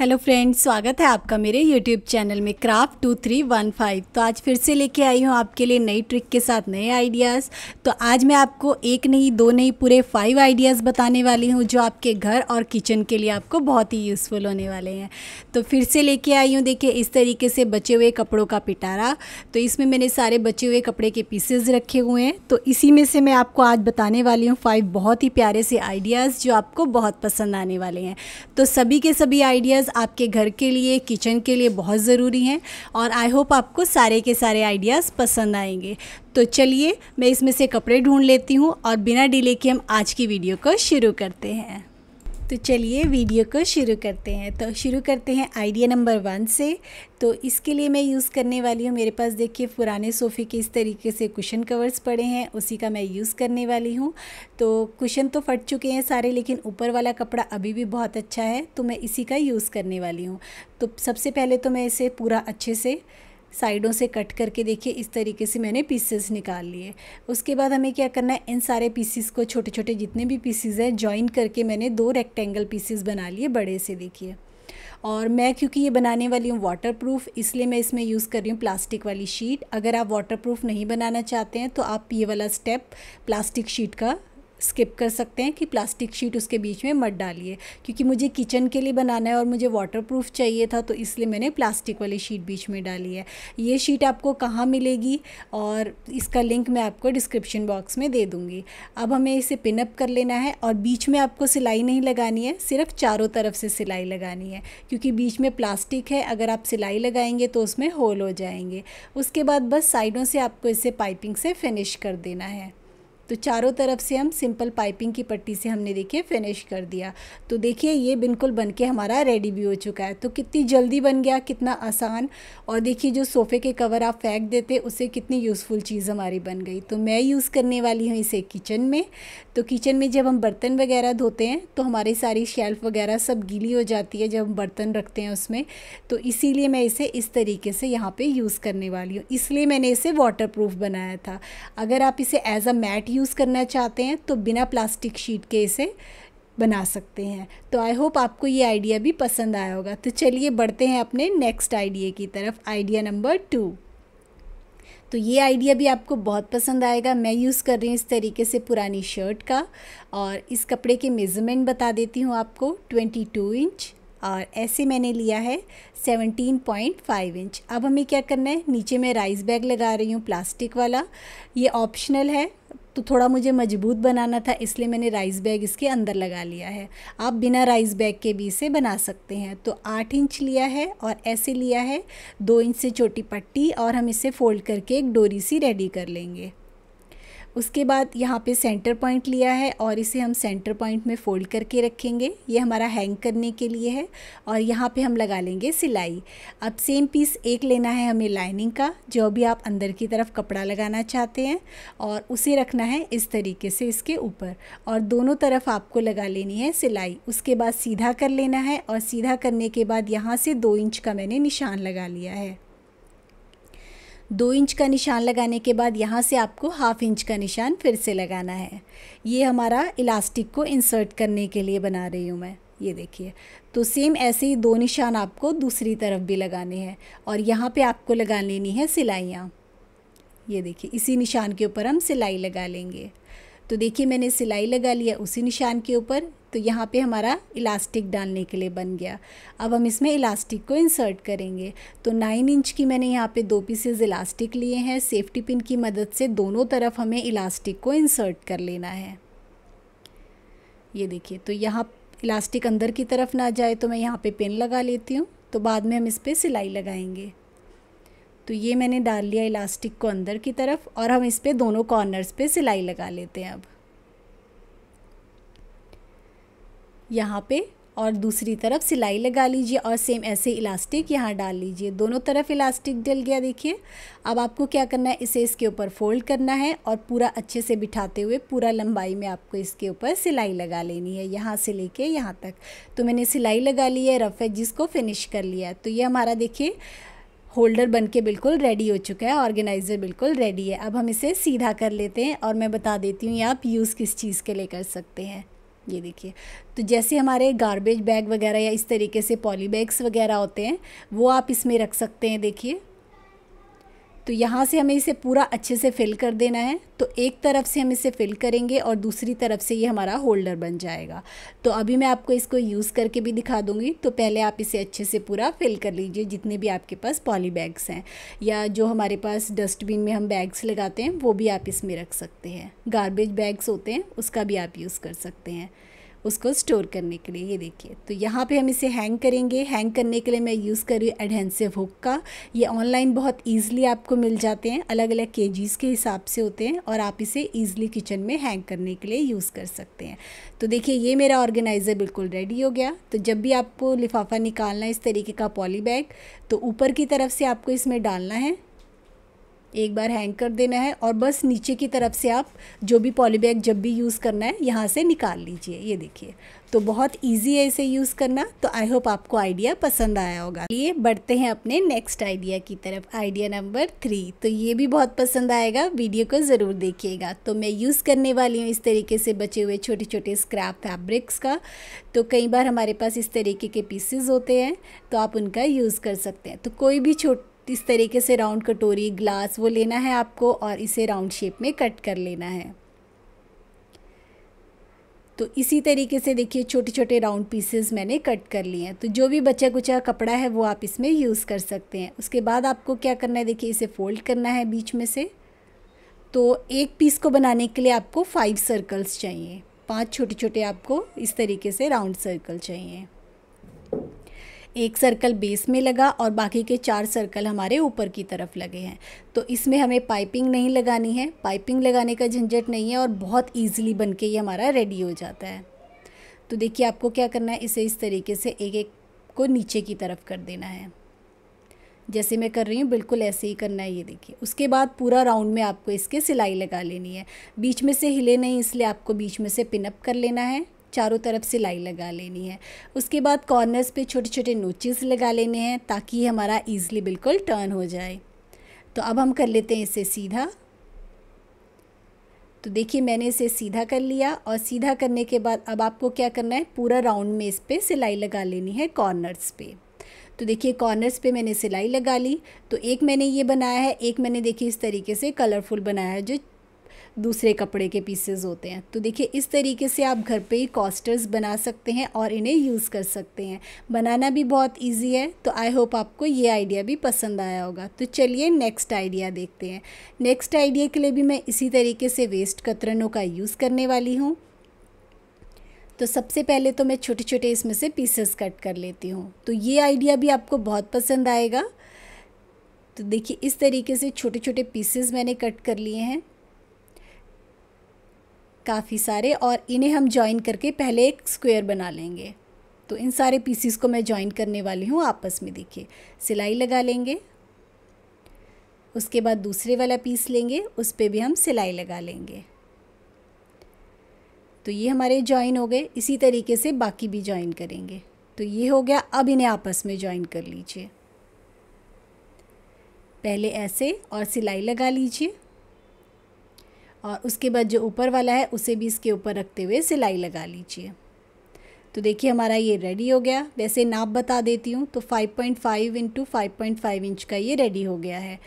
hello friends स्वागत है आपका मेरे यूट्यूब चैनल में craft two three one five तो आज फिर से लेके आई हूँ आपके लिए नई ट्रिक के साथ नए आइडियाज़ तो आज मैं आपको एक नहीं दो नहीं पूरे फाइव आइडियाज़ बताने वाली हूँ जो आपके घर और किचन के लिए आपको बहुत ही यूज़फुल होने वाले हैं तो फिर से लेके आई हूँ देखिए इस तरीके से बचे हुए कपड़ों का पिटारा तो इसमें मैंने सारे बचे हुए कपड़े के पीसेज रखे हुए हैं तो इसी में से मैं आपको आज बताने वाली हूँ फाइव बहुत ही प्यारे से आइडियाज़ जो आपको बहुत पसंद आने वाले हैं तो सभी के सभी आइडियाज़ आइडियाज़ आपके घर के लिए किचन के लिए बहुत ज़रूरी हैं और आई होप आपको सारे के सारे आइडियाज़ पसंद आएंगे तो चलिए मैं इसमें से कपड़े ढूंढ लेती हूँ और बिना डिले के हम आज की वीडियो को शुरू करते हैं तो चलिए वीडियो को शुरू करते हैं तो शुरू करते हैं आइडिया नंबर वन से तो इसके लिए मैं यूज़ करने वाली हूँ मेरे पास देखिए पुराने सोफ़े के इस तरीके से कुशन कवर्स पड़े हैं उसी का मैं यूज़ करने वाली हूँ तो कुशन तो फट चुके हैं सारे लेकिन ऊपर वाला कपड़ा अभी भी बहुत अच्छा है तो मैं इसी का यूज़ करने वाली हूँ तो सबसे पहले तो मैं इसे पूरा अच्छे से साइडों से कट करके देखिए इस तरीके से मैंने पीसेस निकाल लिए उसके बाद हमें क्या करना है इन सारे पीसीस को छोटे छोटे जितने भी पीसीज हैं ज्वाइन करके मैंने दो रेक्टेंगल पीसेस बना लिए बड़े से देखिए और मैं क्योंकि ये बनाने वाली हूँ वाटर प्रूफ इसलिए मैं इसमें यूज़ कर रही हूँ प्लास्टिक वाली शीट अगर आप वाटर प्रूफ नहीं बनाना चाहते हैं तो आप ये वाला स्टेप प्लास्टिक शीट का स्किप कर सकते हैं कि प्लास्टिक शीट उसके बीच में मत डालिए क्योंकि मुझे किचन के लिए बनाना है और मुझे वाटरप्रूफ चाहिए था तो इसलिए मैंने प्लास्टिक वाली शीट बीच में डाली है ये शीट आपको कहाँ मिलेगी और इसका लिंक मैं आपको डिस्क्रिप्शन बॉक्स में दे दूँगी अब हमें इसे पिनअप कर लेना है और बीच में आपको सिलाई नहीं लगानी है सिर्फ चारों तरफ से सिलाई लगानी है क्योंकि बीच में प्लास्टिक है अगर आप सिलाई लगाएंगे तो उसमें होल हो जाएंगे उसके बाद बस साइडों से आपको इसे पाइपिंग से फिनिश कर देना है तो चारों तरफ से हम सिंपल पाइपिंग की पट्टी से हमने देखिए फिनिश कर दिया तो देखिए ये बिल्कुल बन के हमारा रेडी भी हो चुका है तो कितनी जल्दी बन गया कितना आसान और देखिए जो सोफ़े के कवर आप फेंक देते उससे कितनी यूज़फुल चीज़ हमारी बन गई तो मैं यूज़ करने वाली हूँ इसे किचन में तो किचन में जब हम बर्तन वगैरह धोते हैं तो हमारी सारी शेल्फ़ वगैरह सब गीली हो जाती है जब हम बर्तन रखते हैं उसमें तो इसीलिए मैं इसे इस तरीके से यहाँ पे यूज़ करने वाली हूँ इसलिए मैंने इसे वाटरप्रूफ बनाया था अगर आप इसे एज अ मैट यूज़ करना चाहते हैं तो बिना प्लास्टिक शीट के इसे बना सकते हैं तो आई होप आपको ये आइडिया भी पसंद आया होगा तो चलिए बढ़ते हैं अपने नेक्स्ट आइडिया की तरफ आइडिया नंबर टू तो ये आइडिया भी आपको बहुत पसंद आएगा मैं यूज़ कर रही हूँ इस तरीके से पुरानी शर्ट का और इस कपड़े के मेज़रमेंट बता देती हूँ आपको 22 इंच और ऐसे मैंने लिया है 17.5 इंच अब हमें क्या करना है नीचे मैं राइस बैग लगा रही हूँ प्लास्टिक वाला ये ऑप्शनल है तो थोड़ा मुझे मजबूत बनाना था इसलिए मैंने राइस बैग इसके अंदर लगा लिया है आप बिना राइस बैग के भी इसे बना सकते हैं तो आठ इंच लिया है और ऐसे लिया है दो इंच से छोटी पट्टी और हम इसे फोल्ड करके एक डोरी सी रेडी कर लेंगे उसके बाद यहाँ पे सेंटर पॉइंट लिया है और इसे हम सेंटर पॉइंट में फोल्ड करके रखेंगे ये हमारा हैंग करने के लिए है और यहाँ पे हम लगा लेंगे सिलाई अब सेम पीस एक लेना है हमें लाइनिंग का जो भी आप अंदर की तरफ कपड़ा लगाना चाहते हैं और उसे रखना है इस तरीके से इसके ऊपर और दोनों तरफ आपको लगा लेनी है सिलाई उसके बाद सीधा कर लेना है और सीधा करने के बाद यहाँ से दो इंच का मैंने निशान लगा लिया है दो इंच का निशान लगाने के बाद यहाँ से आपको हाफ इंच का निशान फिर से लगाना है ये हमारा इलास्टिक को इंसर्ट करने के लिए बना रही हूँ मैं ये देखिए तो सेम ऐसे ही दो निशान आपको दूसरी तरफ भी लगाने हैं और यहाँ पे आपको लगा लेनी है सिलाइयाँ ये देखिए इसी निशान के ऊपर हम सिलाई लगा लेंगे तो देखिए मैंने सिलाई लगा लिया उसी निशान के ऊपर तो यहाँ पे हमारा इलास्टिक डालने के लिए बन गया अब हम इसमें इलास्टिक को इंसर्ट करेंगे तो नाइन इंच की मैंने यहाँ पे दो पीसेज इलास्टिक लिए हैं सेफ्टी पिन की मदद से दोनों तरफ हमें इलास्टिक को इंसर्ट कर लेना है ये देखिए तो यहाँ इलास्टिक अंदर की तरफ ना जाए तो मैं यहाँ पर पिन लगा लेती हूँ तो बाद में हम इस पर सिलाई लगाएंगे तो ये मैंने डाल लिया इलास्टिक को अंदर की तरफ और हम इस पर दोनों कॉर्नर्स पे सिलाई लगा लेते हैं अब यहाँ पे और दूसरी तरफ सिलाई लगा लीजिए और सेम ऐसे इलास्टिक यहाँ डाल लीजिए दोनों तरफ इलास्टिक डल गया देखिए अब आपको क्या करना है इसे इसके ऊपर फोल्ड करना है और पूरा अच्छे से बिठाते हुए पूरा लंबाई में आपको इसके ऊपर सिलाई लगा लेनी है यहाँ से लेके यहाँ तक तो मैंने सिलाई लगा ली है रफ है जिसको फिनिश कर लिया तो ये हमारा देखिए होल्डर बन के बिल्कुल रेडी हो चुका है ऑर्गेनाइज़र बिल्कुल रेडी है अब हम इसे सीधा कर लेते हैं और मैं बता देती हूँ ये आप यूज़ किस चीज़ के लिए कर सकते हैं ये देखिए तो जैसे हमारे गार्बेज बैग वगैरह या इस तरीके से पॉली बैग्स वगैरह होते हैं वो आप इसमें रख सकते हैं देखिए तो यहाँ से हमें इसे पूरा अच्छे से फिल कर देना है तो एक तरफ से हम इसे फिल करेंगे और दूसरी तरफ से ये हमारा होल्डर बन जाएगा तो अभी मैं आपको इसको यूज़ करके भी दिखा दूँगी तो पहले आप इसे अच्छे से पूरा फिल कर लीजिए जितने भी आपके पास पॉली बैग्स हैं या जो हमारे पास डस्टबिन में हम बैग्स लगाते हैं वो भी आप इसमें रख सकते हैं गारबेज बैग्स होते हैं उसका भी आप यूज़ कर सकते हैं उसको स्टोर करने के लिए ये देखिए तो यहाँ पे हम इसे हैंग करेंगे हैंग करने के लिए मैं यूज़ कर रही हूँ एडहेंसिव हुक का ये ऑनलाइन बहुत ईजिली आपको मिल जाते हैं अलग अलग के के हिसाब से होते हैं और आप इसे ईजिली किचन में हैंग करने के लिए यूज़ कर सकते हैं तो देखिए ये मेरा ऑर्गेनाइज़र बिल्कुल रेडी हो गया तो जब भी आपको लिफाफा निकालना है इस तरीके का पॉली बैग तो ऊपर की तरफ से आपको इसमें डालना है एक बार हैंग कर देना है और बस नीचे की तरफ से आप जो भी पॉलीबैग जब भी यूज़ करना है यहाँ से निकाल लीजिए ये देखिए तो बहुत इजी है इसे यूज़ करना तो आई होप आपको आइडिया पसंद आया होगा ये बढ़ते हैं अपने नेक्स्ट आइडिया की तरफ आइडिया नंबर थ्री तो ये भी बहुत पसंद आएगा वीडियो को ज़रूर देखिएगा तो मैं यूज़ करने वाली हूँ इस तरीके से बचे हुए छोटे छोटे स्क्रैप फैब्रिक्स का तो कई बार हमारे पास इस तरीके के पीसेज होते हैं तो आप उनका यूज़ कर सकते हैं तो कोई भी छोट तो इस तरीके से राउंड कटोरी ग्लास वो लेना है आपको और इसे राउंड शेप में कट कर लेना है तो इसी तरीके से देखिए छोटे छोटे राउंड पीसेस मैंने कट कर लिए हैं तो जो भी बचा कुचा कपड़ा है वो आप इसमें यूज़ कर सकते हैं उसके बाद आपको क्या करना है देखिए इसे फ़ोल्ड करना है बीच में से तो एक पीस को बनाने के लिए आपको फाइव सर्कल्स चाहिए पांच छोटे छोटे आपको इस तरीके से राउंड सर्कल चाहिए एक सर्कल बेस में लगा और बाकी के चार सर्कल हमारे ऊपर की तरफ लगे हैं तो इसमें हमें पाइपिंग नहीं लगानी है पाइपिंग लगाने का झंझट नहीं है और बहुत ईजिली बन के ये हमारा रेडी हो जाता है तो देखिए आपको क्या करना है इसे इस तरीके से एक एक को नीचे की तरफ कर देना है जैसे मैं कर रही हूँ बिल्कुल ऐसे ही करना है ये देखिए उसके बाद पूरा राउंड में आपको इसके सिलाई लगा लेनी है बीच में से हिले नहीं इसलिए आपको बीच में से पिनअप कर लेना है चारों तरफ सिलाई लगा लेनी है उसके बाद कॉर्नर्स पे छोटे छोटे नोचेस लगा लेने हैं ताकि हमारा ईज़िली बिल्कुल टर्न हो जाए तो अब हम कर लेते हैं इसे सीधा तो देखिए मैंने इसे सीधा कर लिया और सीधा करने के बाद अब आपको क्या करना है पूरा राउंड में इस पर सिलाई लगा लेनी है कॉर्नर्स पे तो देखिए कॉर्नर्स पे मैंने सिलाई लगा ली तो एक मैंने ये बनाया है एक मैंने देखिए इस तरीके से कलरफुल बनाया है जो दूसरे कपड़े के पीसेज होते हैं तो देखिए इस तरीके से आप घर पे ही कॉस्टर्स बना सकते हैं और इन्हें यूज़ कर सकते हैं बनाना भी बहुत ईजी है तो आई होप आपको ये आइडिया भी पसंद आया होगा तो चलिए नेक्स्ट आइडिया देखते हैं नेक्स्ट आइडिया के लिए भी मैं इसी तरीके से वेस्ट कतरनों का यूज़ करने वाली हूँ तो सबसे पहले तो मैं छोटे छोटे इसमें से पीसेस कट कर लेती हूँ तो ये आइडिया भी आपको बहुत पसंद आएगा तो देखिए इस तरीके से छोटे छोटे पीसेस मैंने कट कर लिए हैं काफ़ी सारे और इन्हें हम ज्वाइन करके पहले एक स्क्वायर बना लेंगे तो इन सारे पीसीस को मैं ज्वाइन करने वाली हूँ आपस में देखिए सिलाई लगा लेंगे उसके बाद दूसरे वाला पीस लेंगे उस पर भी हम सिलाई लगा लेंगे तो ये हमारे ज्वाइन हो गए इसी तरीके से बाकी भी ज्वाइन करेंगे तो ये हो गया अब इन्हें आपस में ज्वाइन कर लीजिए पहले ऐसे और सिलाई लगा लीजिए और उसके बाद जो ऊपर वाला है उसे भी इसके ऊपर रखते हुए सिलाई लगा लीजिए तो देखिए हमारा ये रेडी हो गया वैसे नाप बता देती हूँ तो 5.5 point five into five inch का ये रेडी हो गया है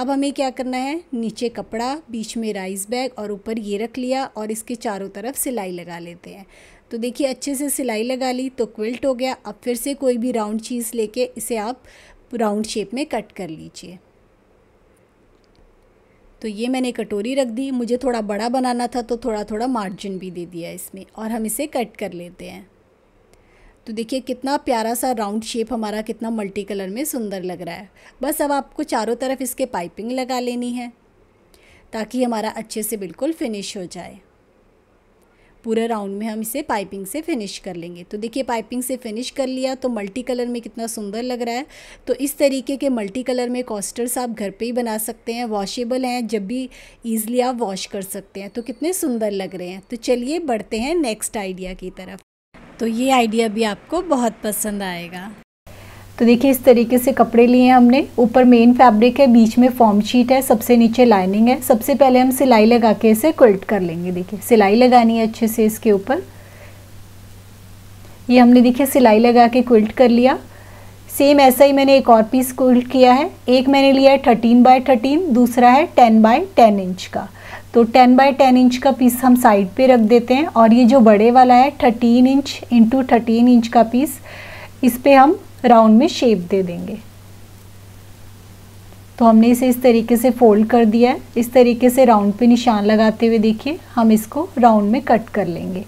अब हमें क्या करना है नीचे कपड़ा बीच में राइस बैग और ऊपर ये रख लिया और इसके चारों तरफ सिलाई लगा लेते हैं तो देखिए अच्छे से सिलाई लगा ली तो क्विल्ट हो गया अब फिर से कोई भी राउंड चीज़ लेके इसे आप राउंड शेप में कट कर लीजिए तो ये मैंने कटोरी रख दी मुझे थोड़ा बड़ा बनाना था तो थोड़ा थोड़ा मार्जिन भी दे दिया इसमें और हम इसे कट कर लेते हैं तो देखिए कितना प्यारा सा राउंड शेप हमारा कितना मल्टी कलर में सुंदर लग रहा है बस अब आपको चारों तरफ इसके पाइपिंग लगा लेनी है ताकि हमारा अच्छे से बिल्कुल फिनिश हो जाए पूरे राउंड में हम इसे पाइपिंग से फिनिश कर लेंगे तो देखिए पाइपिंग से फिनिश कर लिया तो मल्टी कलर में कितना सुंदर लग रहा है तो इस तरीके के मल्टी कलर में कॉस्टर्स आप घर पे ही बना सकते हैं वॉशेबल हैं जब भी ईजिली आप वॉश कर सकते हैं तो कितने सुंदर लग रहे हैं तो चलिए बढ़ते हैं नेक्स्ट आइडिया की तरफ तो ये आइडिया भी आपको बहुत पसंद आएगा तो देखिए इस तरीके से कपड़े लिए हैं हमने ऊपर मेन फैब्रिक है बीच में फॉर्म शीट है सबसे नीचे लाइनिंग है सबसे पहले हम सिलाई लगा के इसे क्विल्ट कर लेंगे देखिए सिलाई लगानी है अच्छे से इसके ऊपर ये हमने देखिए सिलाई लगा के क्विल्ट कर लिया सेम ऐसा ही मैंने एक और पीस क्विल्ट किया है एक मैंने लिया है थर्टीन बाय थर्टीन दूसरा है टेन बाय टेन इंच का तो टेन बाय टेन इंच का पीस हम साइड पे रख देते हैं और ये जो बड़े वाला है thirteen inch into thirteen inch का पीस इस पर हम राउंड में शेप दे देंगे तो हमने इसे इस तरीके से फोल्ड कर दिया है इस तरीके से राउंड पे निशान लगाते हुए देखिए हम इसको राउंड में कट कर लेंगे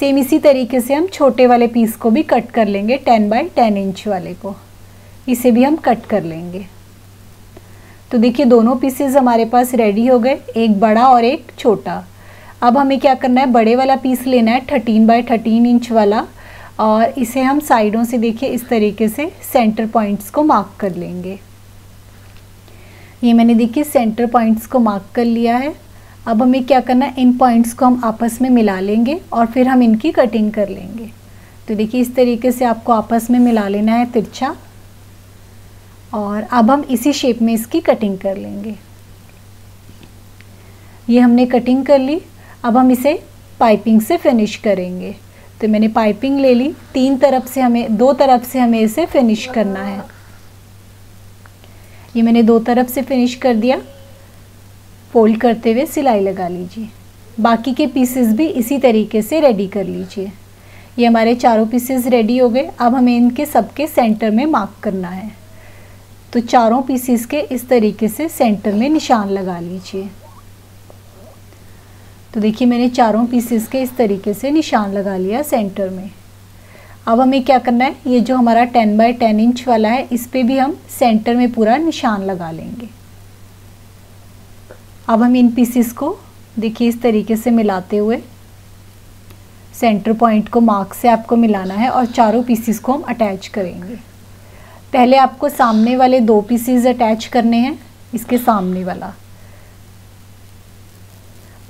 सेम इसी तरीके से हम छोटे वाले पीस को भी कट कर लेंगे टेन बाई टेन इंच वाले को इसे भी हम कट कर लेंगे तो देखिए दोनों पीसेज हमारे पास रेडी हो गए एक बड़ा और एक छोटा अब हमें क्या करना है बड़े वाला पीस लेना है थर्टीन बाय थर्टीन इंच वाला और इसे हम साइडों से देखिए इस तरीके से सेंटर पॉइंट्स को मार्क कर लेंगे ये मैंने देखिए सेंटर पॉइंट्स को मार्क कर लिया है अब हमें क्या करना है इन पॉइंट्स को हम आपस में मिला लेंगे और फिर हम इनकी कटिंग कर लेंगे तो देखिए इस तरीके से आपको आपस में मिला लेना है तिरछा और अब हम इसी शेप में इसकी कटिंग कर लेंगे ये हमने कटिंग कर ली अब हम इसे पाइपिंग से फिनिश करेंगे तो मैंने पाइपिंग ले ली तीन तरफ से हमें दो तरफ से हमें इसे फिनिश करना है ये मैंने दो तरफ से फिनिश कर दिया फोल्ड करते हुए सिलाई लगा लीजिए बाकी के पीसेस भी इसी तरीके से रेडी कर लीजिए ये हमारे चारों पीसेस रेडी हो गए अब हमें इनके सबके सेंटर में मार्क करना है तो चारों पीसेस के इस तरीके से सेंटर में निशान लगा लीजिए तो देखिए मैंने चारों पीसेस के इस तरीके से निशान लगा लिया सेंटर में अब हमें क्या करना है ये जो हमारा टेन बाय टेन इंच वाला है इस पर भी हम सेंटर में पूरा निशान लगा लेंगे अब हम इन पीसेस को देखिए इस तरीके से मिलाते हुए सेंटर पॉइंट को मार्क से आपको मिलाना है और चारों पीसेस को हम अटैच करेंगे पहले आपको सामने वाले दो पीसेस अटैच करने हैं इसके सामने वाला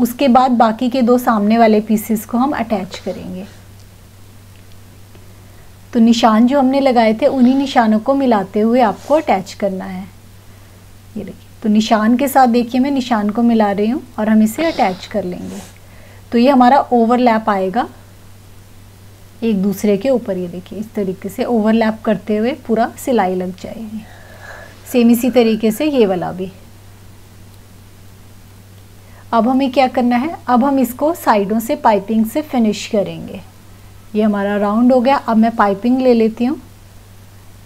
उसके बाद बाकी के दो सामने वाले पीसेस को हम अटैच करेंगे तो निशान जो हमने लगाए थे उन्हीं निशानों को मिलाते हुए आपको अटैच करना है ये देखिए तो निशान के साथ देखिए मैं निशान को मिला रही हूँ और हम इसे अटैच कर लेंगे तो ये हमारा ओवरलैप आएगा एक दूसरे के ऊपर ये देखिए इस तरीके से ओवरलैप करते हुए पूरा सिलाई लग जाएगी सेम इसी तरीके से ये वाला भी अब हमें क्या करना है अब हम इसको साइडों से पाइपिंग से फिनिश करेंगे ये हमारा राउंड हो गया अब मैं पाइपिंग ले लेती हूँ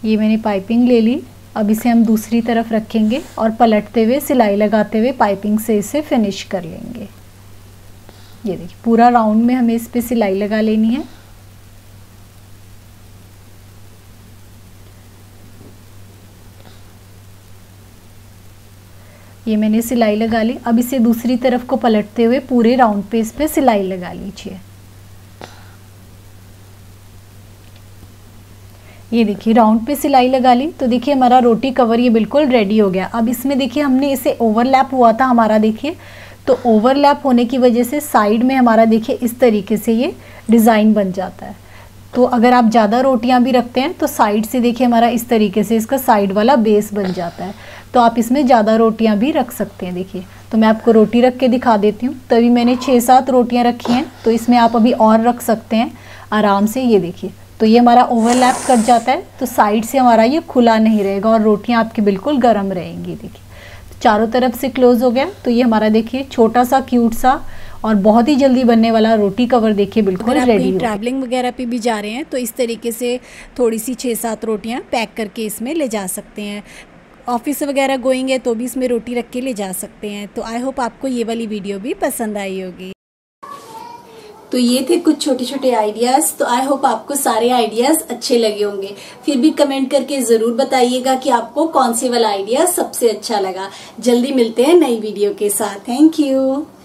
ये मैंने पाइपिंग ले ली अब इसे हम दूसरी तरफ रखेंगे और पलटते हुए सिलाई लगाते हुए पाइपिंग से इसे फिनिश कर लेंगे ये देखिए पूरा राउंड में हमें इस पर सिलाई लगा लेनी है ये मैंने सिलाई लगा ली अब इसे दूसरी तरफ को पलटते हुए पूरे राउंड पे इस पर सिलाई लगा लीजिए ये देखिए राउंड पे सिलाई लगा ली तो देखिए हमारा रोटी कवर ये बिल्कुल रेडी हो गया अब इसमें देखिए हमने इसे ओवरलैप हुआ था हमारा देखिए तो ओवरलैप होने की वजह से साइड में हमारा देखिए इस तरीके से ये डिज़ाइन बन जाता है तो अगर आप ज़्यादा रोटियां भी रखते हैं तो साइड से देखिए हमारा इस तरीके से इसका साइड वाला बेस बन जाता है तो आप इसमें ज़्यादा रोटियां भी रख सकते हैं देखिए तो मैं आपको रोटी रख के दिखा देती हूँ तभी मैंने छः सात रोटियाँ रखी हैं तो इसमें आप अभी और रख सकते हैं आराम से ये देखिए तो ये हमारा ओवरलैप कट जाता है तो साइड से हमारा ये खुला नहीं रहेगा और रोटियाँ आपकी बिल्कुल गर्म रहेंगी देखिए तो चारों तरफ से क्लोज़ हो गया तो ये हमारा देखिए छोटा सा क्यूट सा और बहुत ही जल्दी बनने वाला रोटी कवर देखिए बिल्कुल रेडी ट्रैवलिंग वगैरह पे भी जा रहे हैं तो इस तरीके से थोड़ी सी छः सात रोटियाँ पैक करके इसमें ले जा सकते हैं ऑफिस वगैरह गोइंग है तो भी इसमें रोटी रख के ले जा सकते हैं तो आई होप आपको ये वाली वीडियो भी पसंद आई होगी तो ये थे कुछ छोटे छोटे आइडियाज तो आई होप आपको सारे आइडियाज अच्छे लगे होंगे फिर भी कमेंट करके जरूर बताइएगा कि आपको कौन से वाला आइडिया सबसे अच्छा लगा जल्दी मिलते हैं नई वीडियो के साथ थैंक यू